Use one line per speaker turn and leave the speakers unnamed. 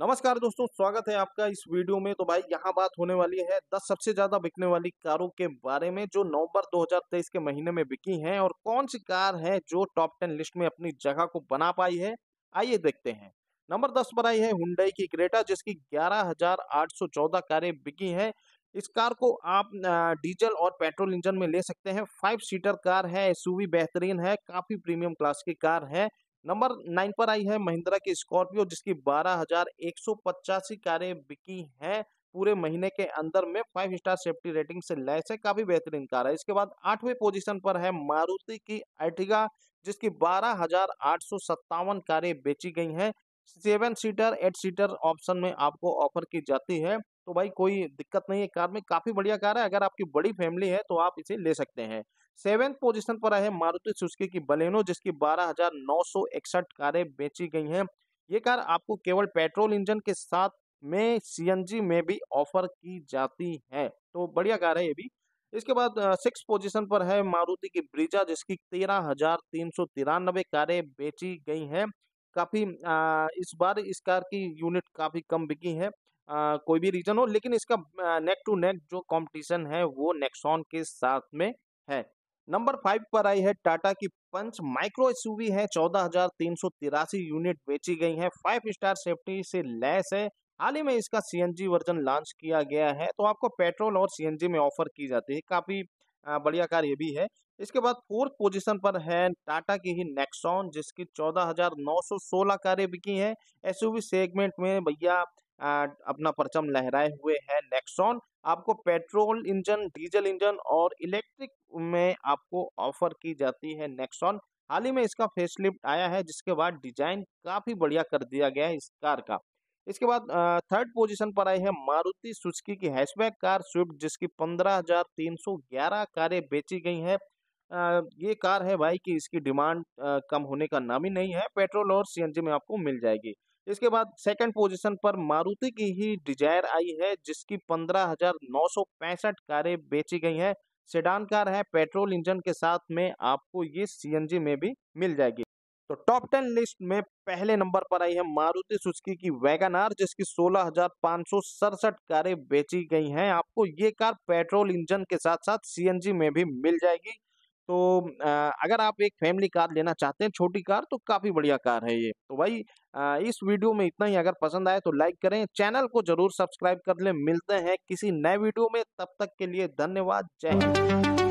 नमस्कार दोस्तों स्वागत है आपका इस वीडियो में तो भाई यहाँ बात होने वाली है 10 सबसे ज्यादा बिकने वाली कारों के बारे में जो नवंबर 2023 के महीने में बिकी हैं और कौन सी कार है जो टॉप 10 लिस्ट में अपनी जगह को बना पाई है आइए देखते हैं नंबर 10 पर आई है हुंडई की क्रेटा जिसकी ग्यारह कारें बिकी है इस कार को आप डीजल और पेट्रोल इंजन में ले सकते हैं फाइव सीटर कार है एसयूवी बेहतरीन है काफी प्रीमियम क्लास की कार है नंबर नाइन पर आई है महिंद्रा की स्कॉर्पियो जिसकी बारह हजार एक सौ पचासी कारें बिकी हैं पूरे महीने के अंदर में फाइव स्टार सेफ्टी रेटिंग से लैस है काफी बेहतरीन कार है इसके बाद आठवें पोजीशन पर है मारुति की अर्टिगा जिसकी बारह हजार आठ सौ सत्तावन कारें बेची गई हैं seven seater eight seater option में आपको ऑफर की जाती है तो भाई कोई दिक्कत नहीं है कार में काफी बढ़िया कार है अगर आपकी बड़ी फैमिली है तो आप इसे ले सकते हैं सेवेंथ पोजीशन पर है मारुति सुजुकी की बलेनो जिसकी बारह कारें बेची गई हैं ये कार आपको केवल पेट्रोल इंजन के साथ में सीएनजी में भी ऑफर की जाती है तो बढ़िया कार है ये भी इसके बाद सिक्स पोजीशन पर है मारुति की ब्रिजा जिसकी तेरह हजार तीन सौ तिरानबे कारें बेची गई हैं काफ़ी इस बार इस कार की यूनिट काफ़ी कम बिकी है आ, कोई भी रीजन हो लेकिन इसका नेक टू नेक जो कंपटीशन है वो नेक्सॉन के साथ में है नंबर फाइव पर आई है टाटा की पंच माइक्रो एस है चौदह यूनिट बेची गई है फाइव स्टार सेफ्टी से लैस है हाल ही में इसका सीएनजी वर्जन लॉन्च किया गया है तो आपको पेट्रोल और सीएनजी में ऑफर की जाती है काफी बढ़िया कार ये भी है इसके बाद फोर्थ पोजीशन पर है टाटा की ही नेक्सॉन जिसकी 14,916 कारें बिकी हैं एसयूवी सेगमेंट में भैया अपना परचम लहराए हुए है नेक्सॉन आपको पेट्रोल इंजन डीजल इंजन और इलेक्ट्रिक में आपको ऑफर की जाती है नेक्सॉन हाल ही में इसका फेसलिफ्ट आया है जिसके बाद डिजाइन काफी बढ़िया कर दिया गया है इस कार का इसके बाद थर्ड पोजीशन पर आई है मारुति सुजुकी की हैचबैक कार स्विफ्ट जिसकी 15,311 कारें बेची गई हैं ये कार है भाई कि इसकी डिमांड कम होने का नाम ही नहीं है पेट्रोल और सीएनजी में आपको मिल जाएगी इसके बाद सेकंड पोजीशन पर मारुति की ही डिजायर आई है जिसकी पंद्रह हजार नौ सौ पैंसठ कारें बेची गई हैं सेडान कार है पेट्रोल इंजन के साथ में आपको ये सीएनजी में भी मिल जाएगी तो टॉप टेन लिस्ट में पहले नंबर पर आई है मारुति सुजुकी की वैगन आर जिसकी सोलह हजार पाँच सौ सड़सठ कारें बेची गई हैं आपको ये कार पेट्रोल इंजन के साथ साथ सीएनजी में भी मिल जाएगी तो अगर आप एक फैमिली कार लेना चाहते हैं छोटी कार तो काफ़ी बढ़िया कार है ये तो भाई इस वीडियो में इतना ही अगर पसंद आए तो लाइक करें चैनल को जरूर सब्सक्राइब कर लें मिलते हैं किसी नए वीडियो में तब तक के लिए धन्यवाद जय हिंद